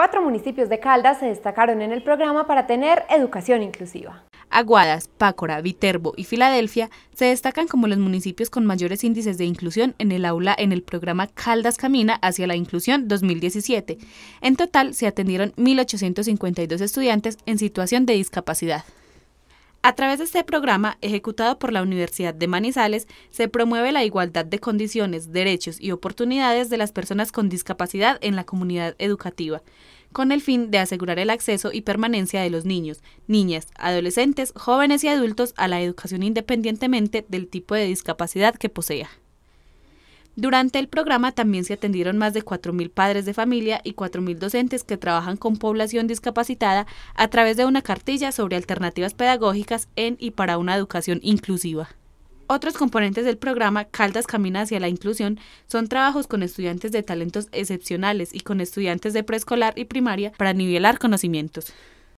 Cuatro municipios de Caldas se destacaron en el programa para tener educación inclusiva. Aguadas, Pácora, Viterbo y Filadelfia se destacan como los municipios con mayores índices de inclusión en el aula en el programa Caldas Camina hacia la Inclusión 2017. En total se atendieron 1.852 estudiantes en situación de discapacidad. A través de este programa, ejecutado por la Universidad de Manizales, se promueve la igualdad de condiciones, derechos y oportunidades de las personas con discapacidad en la comunidad educativa, con el fin de asegurar el acceso y permanencia de los niños, niñas, adolescentes, jóvenes y adultos a la educación independientemente del tipo de discapacidad que posea. Durante el programa también se atendieron más de 4.000 padres de familia y 4.000 docentes que trabajan con población discapacitada a través de una cartilla sobre alternativas pedagógicas en y para una educación inclusiva. Otros componentes del programa Caldas Camina hacia la Inclusión son trabajos con estudiantes de talentos excepcionales y con estudiantes de preescolar y primaria para nivelar conocimientos.